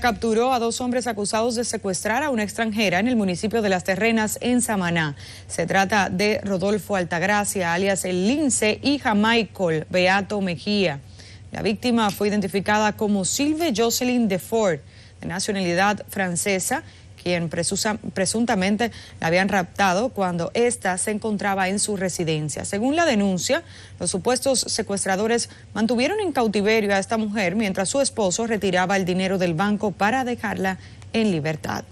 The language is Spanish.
capturó a dos hombres acusados de secuestrar a una extranjera en el municipio de Las Terrenas, en Samaná. Se trata de Rodolfo Altagracia, alias El Lince, y Michael Beato Mejía. La víctima fue identificada como Silve Jocelyn de de nacionalidad francesa, quien presuntamente la habían raptado cuando ésta se encontraba en su residencia. Según la denuncia, los supuestos secuestradores mantuvieron en cautiverio a esta mujer mientras su esposo retiraba el dinero del banco para dejarla en libertad.